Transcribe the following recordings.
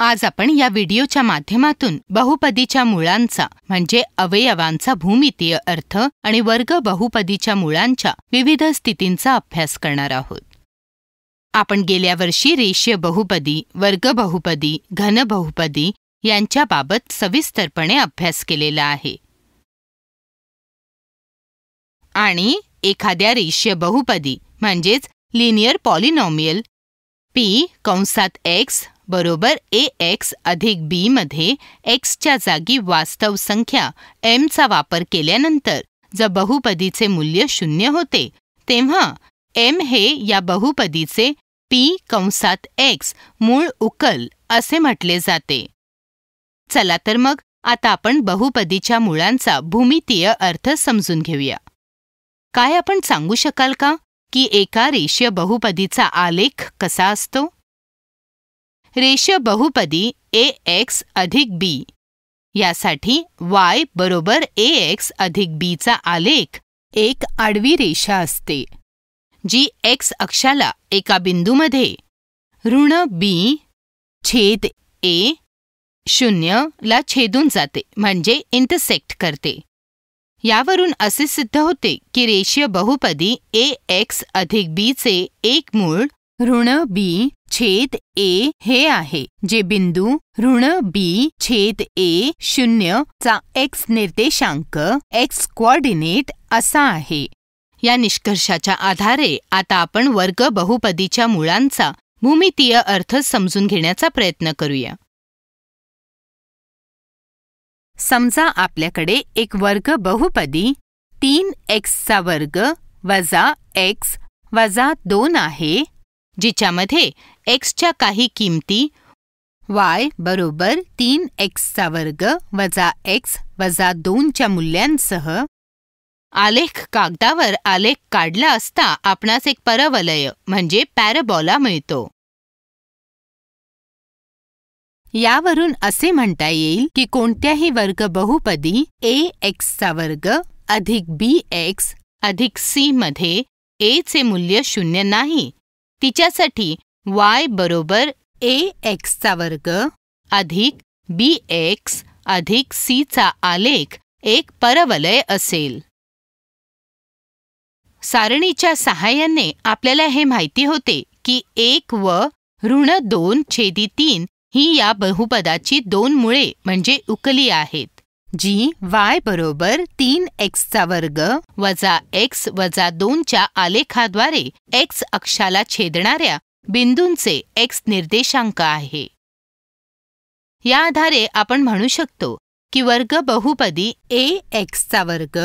आज आपण या व्हिडिओच्या माध्यमातून बहुपदीच्या मुळांचा म्हणजे अवयवांचा भूमितीय अर्थ आणि वर्ग बहुपदीच्या मुळांच्या विविध स्थितींचा अभ्यास करणार आहोत आपण गेल्या वर्षी रेषीय बहुपदी वर्ग बहुपदी घन बहुपदी यांच्याबाबत सविस्तरपणे अभ्यास केलेला आहे आणि एखाद्या रेषीय बहुपदी म्हणजेच लिनियर पॉलिनॉमियल पी कंसात एक्स बरोबर ए एक्स अधिक बीमध्ये एक्सच्या जागी वास्तव संख्या चा वापर केल्यानंतर जर बहुपदीचे मूल्य शून्य होते तेव्हा एम हे या बहुपदीचे पी कंसात एक्स मूळ उकल असे म्हटले जाते चला तर मग आता आपण बहुपदीच्या मुळांचा भूमितीय अर्थ समजून घेऊया काय आपण सांगू शकाल का की एका रेषीय बहुपदीचा आलेख कसा असतो रेष बहुपदी ए एक्स अधिक बी यासाठी वाय बरोबर ए एक्स अधिक बीचा आलेख एक आडवी रेषा असते जी एक्स अक्षाला एका बिंदूमध्ये ऋण बी छेद ए शून्य ला छेदून जाते म्हणजे इंटरसेक्ट करते यावरून असे सिद्ध होते की रेषीय बहुपदी ए एक्स अधिक बीचे एक मूळ ऋण बी छेद ए हे आहे जे बिंदू ऋण बी छेद ए शून्य चा एक्स निर्देशांक एक्स कोऑर्डिनेट असा आहे या निष्कर्षाच्या आधारे आता आपण वर्ग बहुपदीच्या मुळांचा भूमितीय अर्थ समजून घेण्याचा प्रयत्न करूया समजा आपल्याकडे एक वर्ग बहुपदी तीन एक्सचा वर्ग वजा एक्स वजा दोन आहे जिच्यामध्ये एक्सच्या काही किमती वाय बरोबर तीन एक्सचा वर्ग वजा एक्स वजा दोनच्या मूल्यांसह आलेख कागदावर आलेख काढला असता आपणास एक परवलय म्हणजे पॅरबॉला मिळतो यावरून असे म्हणता येईल की कोणत्याही वर्ग बहुपदी ए एक्सचा वर्ग अधिक बी एक्स अधिक सी मध्ये ए चे मूल्य शून्य नाही तिच्यासाठी वाय बरोबर ए एक्सचा वर्ग अधिक बी एक्स अधिक सीचा आलेख एक परवलय असेल सारणीच्या सहाय्याने आपल्याला हे माहिती होते की एक व ऋण दोन छेदी तीन ही या बहुपदाची दोन मुळे म्हणजे उकली आहेत जी वाय बरोबर तीन एक्सचा वर्ग वजा एक्स वजा दोनच्या आलेखाद्वारे एक्स अक्षाला छेदणाऱ्या बिंदूंचे एक्स निर्देशांक आहे या आधारे आपण म्हणू शकतो की वर्ग बहुपदी ए एक्सचा वर्ग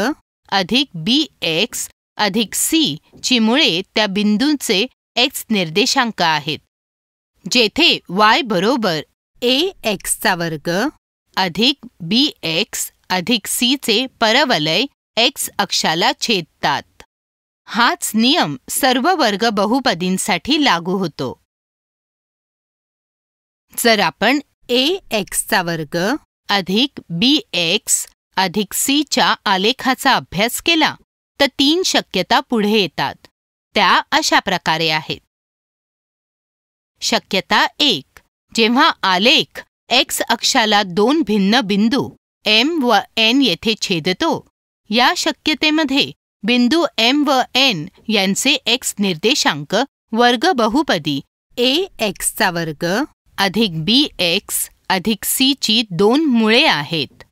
अधिक बी एक्स अधिक सी ची मुळे त्या बिंदूंचे एक्स निर्देशांक आहेत जेथे वाय बरोबर ए एक्सचा वर्ग अधिक बी एक्स अधिक सीचे परवलय एक्स अक्षाला छेदतात हाच नियम सर्व वर्ग बहुपदींसाठी लागू होतो जर आपण ए एक्सचा वर्ग अधिक बी एक्स अधिक सीच्या आलेखाचा अभ्यास केला तर तीन शक्यता पुढे येतात त्या अशा प्रकारे आहेत शक्यता एक जेव्हा आलेख एक्स अक्षाला दोन भिन्न बिंदू एम व एन येथे छेदतो या शक्यतेमध्ये बिंदू एम व एन यांचे एक्स निर्देशांक वर्ग बहुपदी ए एक्सचा वर्ग अधिक बी एक्स अधिक सी ची दोन मुळे आहेत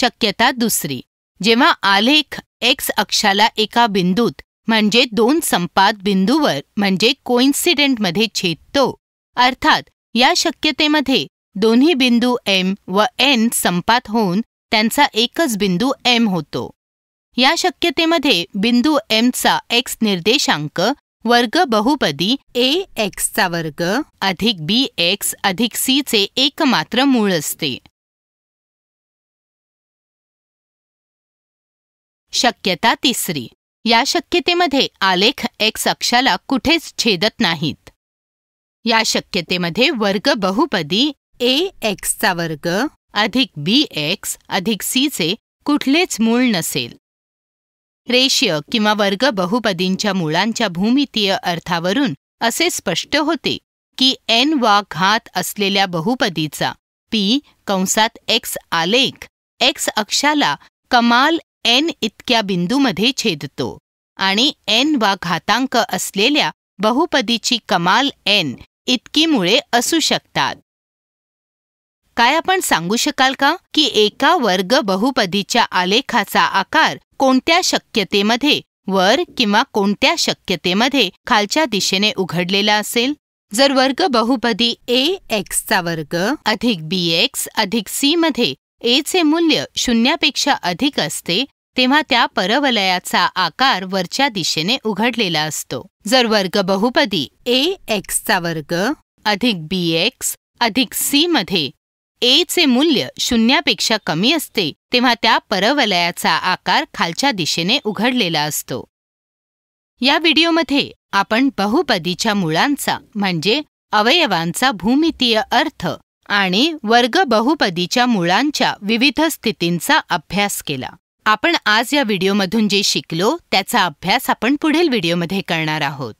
शक्यता दुसरी जेव्हा आलेख एक्स अक्षाला एका बिंदूत म्हणजे दोन संपात बिंदूवर म्हणजे कोइन्सिडेंटमध्ये छेदतो अर्थात या शक्यतेमध्ये दोन्ही बिंदू एम व एन संपात होऊन त्यांचा एकच बिंदू एम होतो या शक्यतेमध्ये बिंदू एमचा एक्स निर्देशांक वर्ग बहुपदी ए एक्सचा वर्ग अधिक बी एक्स अधिक सीचे एकमात्र मूळ असते शक्यता तिसरी या शक्यतेमध्ये आलेख एक्स अक्षाला कुठेच छेदत नाहीत या शक्यतेमध्ये वर्ग बहुपदी ए एक्सचा वर्ग अधिक बी एक्स अधिक सीचे कुठलेच मूळ नसेल रेषीय किंवा वर्ग बहुपदींच्या मुळांच्या भूमितीय अर्थावरून असे स्पष्ट होते की एन वा घात असलेल्या बहुपदीचा पी कंसात एक्स आलेख एक्स अक्षाला कमाल एन इतक्या बिंदूमध्ये छेदतो आणि एन वा घातांक असलेल्या बहुपदीची कमाल एन मुळे असू शकतात काय आपण सांगू शकाल का की एका वर्ग बहुपदीच्या आलेखाचा आकार कोणत्या शक्यतेमध्ये वर किंवा कोणत्या शक्यतेमध्ये खालच्या दिशेने उघडलेला असेल जर वर्ग बहुपदी ए एक्सचा वर्ग अधिक बी एक्स अधिक सी मध्ये एचे मूल्य शून्यापेक्षा अधिक असते तेव्हा त्या परवलयाचा आकार वरच्या दिशेने उघडलेला असतो जर वर्ग बहुपदी ए एक्सचा वर्ग अधिक बी एक्स अधिक सी मध्ये ए चे मूल्य शून्यापेक्षा कमी असते तेव्हा त्या परवलयाचा आकार खालच्या दिशेने उघडलेला असतो या व्हिडिओमध्ये आपण बहुपदीच्या मुळांचा म्हणजे अवयवांचा भूमितीय अर्थ आणि वर्ग बहुपदीच्या मुळांच्या विविध स्थितींचा अभ्यास केला आपण आज या व्हिडिओमधून जे शिकलो त्याचा अभ्यास आपण पुढील व्हिडिओमध्ये करणार आहोत